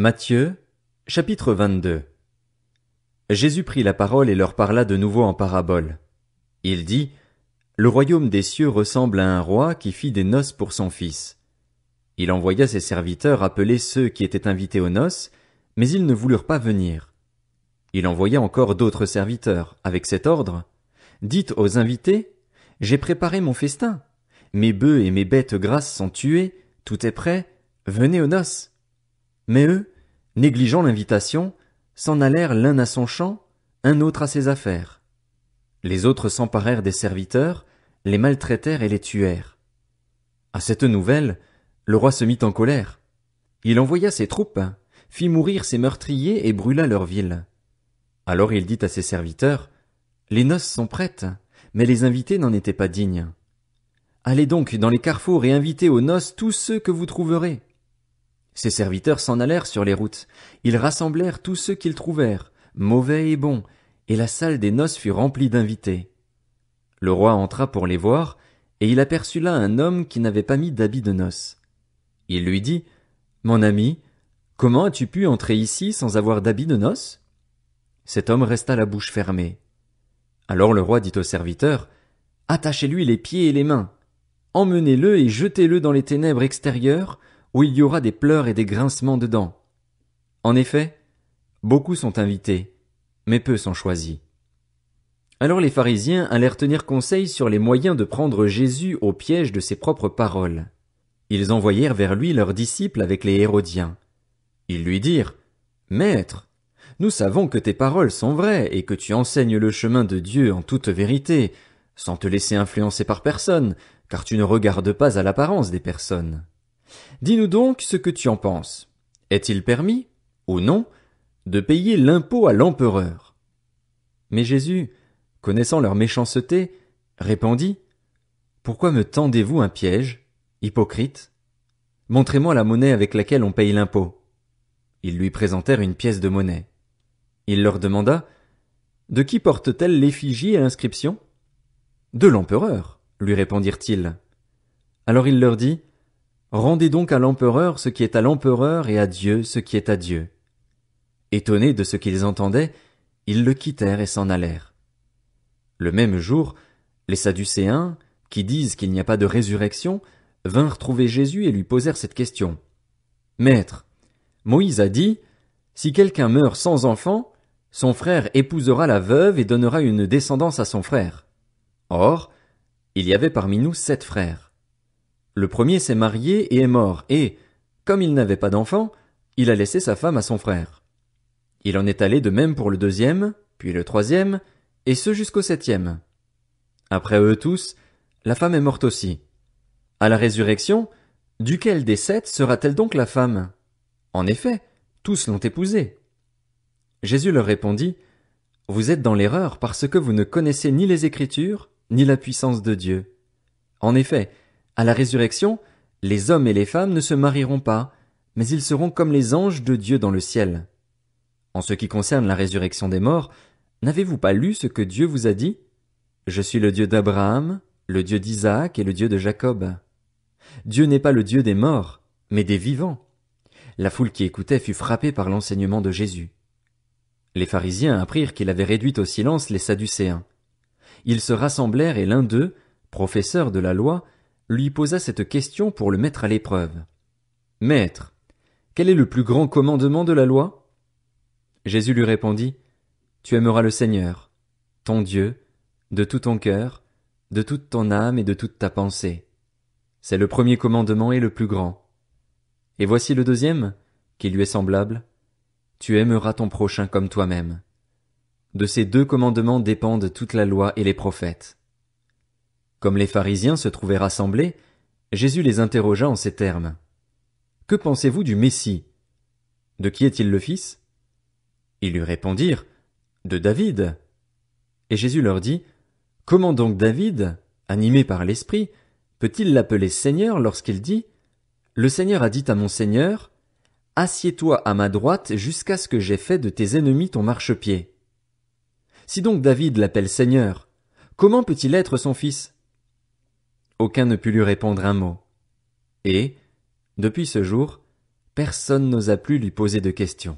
Matthieu, chapitre 22. Jésus prit la parole et leur parla de nouveau en parabole. Il dit, Le royaume des cieux ressemble à un roi qui fit des noces pour son fils. Il envoya ses serviteurs appeler ceux qui étaient invités aux noces, mais ils ne voulurent pas venir. Il envoya encore d'autres serviteurs, avec cet ordre. Dites aux invités, J'ai préparé mon festin. Mes bœufs et mes bêtes grasses sont tués, tout est prêt, venez aux noces. Mais eux, négligeant l'invitation, s'en allèrent l'un à son champ, un autre à ses affaires. Les autres s'emparèrent des serviteurs, les maltraitèrent et les tuèrent. À cette nouvelle, le roi se mit en colère. Il envoya ses troupes, fit mourir ses meurtriers et brûla leur ville. Alors il dit à ses serviteurs, Les noces sont prêtes, mais les invités n'en étaient pas dignes. Allez donc dans les carrefours et invitez aux noces tous ceux que vous trouverez. Ses serviteurs s'en allèrent sur les routes. Ils rassemblèrent tous ceux qu'ils trouvèrent, mauvais et bons, et la salle des noces fut remplie d'invités. Le roi entra pour les voir, et il aperçut là un homme qui n'avait pas mis d'habit de noces. Il lui dit, Mon ami, comment as-tu pu entrer ici sans avoir d'habit de noces? Cet homme resta la bouche fermée. Alors le roi dit au serviteur, Attachez-lui les pieds et les mains. Emmenez-le et jetez-le dans les ténèbres extérieures, où il y aura des pleurs et des grincements de dents. En effet, beaucoup sont invités, mais peu sont choisis. Alors les pharisiens allèrent tenir conseil sur les moyens de prendre Jésus au piège de ses propres paroles. Ils envoyèrent vers lui leurs disciples avec les Hérodiens. Ils lui dirent, Maître, nous savons que tes paroles sont vraies et que tu enseignes le chemin de Dieu en toute vérité, sans te laisser influencer par personne, car tu ne regardes pas à l'apparence des personnes. Dis-nous donc ce que tu en penses. Est-il permis, ou non, de payer l'impôt à l'empereur? Mais Jésus, connaissant leur méchanceté, répondit, Pourquoi me tendez-vous un piège, hypocrite? Montrez-moi la monnaie avec laquelle on paye l'impôt. Ils lui présentèrent une pièce de monnaie. Il leur demanda, De qui porte-t-elle l'effigie et l'inscription? De l'empereur, lui répondirent-ils. Alors il leur dit, Rendez donc à l'empereur ce qui est à l'empereur et à Dieu ce qui est à Dieu. Étonnés de ce qu'ils entendaient, ils le quittèrent et s'en allèrent. Le même jour, les Sadducéens, qui disent qu'il n'y a pas de résurrection, vinrent trouver Jésus et lui posèrent cette question. Maître, Moïse a dit, si quelqu'un meurt sans enfant, son frère épousera la veuve et donnera une descendance à son frère. Or, il y avait parmi nous sept frères. Le premier s'est marié et est mort, et, comme il n'avait pas d'enfant, il a laissé sa femme à son frère. Il en est allé de même pour le deuxième, puis le troisième, et ce jusqu'au septième. Après eux tous, la femme est morte aussi. À la résurrection, duquel des sept sera-t-elle donc la femme En effet, tous l'ont épousée. Jésus leur répondit, Vous êtes dans l'erreur parce que vous ne connaissez ni les Écritures, ni la puissance de Dieu. En effet, à la résurrection, les hommes et les femmes ne se marieront pas, mais ils seront comme les anges de Dieu dans le ciel. En ce qui concerne la résurrection des morts, n'avez-vous pas lu ce que Dieu vous a dit? Je suis le Dieu d'Abraham, le Dieu d'Isaac et le Dieu de Jacob. Dieu n'est pas le Dieu des morts, mais des vivants. La foule qui écoutait fut frappée par l'enseignement de Jésus. Les pharisiens apprirent qu'il avait réduit au silence les sadducéens. Ils se rassemblèrent et l'un d'eux, professeur de la loi, lui posa cette question pour le mettre à l'épreuve. Maître, quel est le plus grand commandement de la loi? Jésus lui répondit, Tu aimeras le Seigneur, ton Dieu, de tout ton cœur, de toute ton âme et de toute ta pensée. C'est le premier commandement et le plus grand. Et voici le deuxième, qui lui est semblable. Tu aimeras ton prochain comme toi-même. De ces deux commandements dépendent toute la loi et les prophètes. Comme les pharisiens se trouvaient rassemblés, Jésus les interrogea en ces termes. Que pensez-vous du Messie? De qui est-il le fils? Ils lui répondirent, De David. Et Jésus leur dit, Comment donc David, animé par l'Esprit, peut-il l'appeler Seigneur lorsqu'il dit, Le Seigneur a dit à mon Seigneur, Assieds-toi à ma droite jusqu'à ce que j'aie fait de tes ennemis ton marchepied. Si donc David l'appelle Seigneur, comment peut-il être son fils? Aucun ne put lui répondre un mot. Et, depuis ce jour, personne n'osa plus lui poser de questions.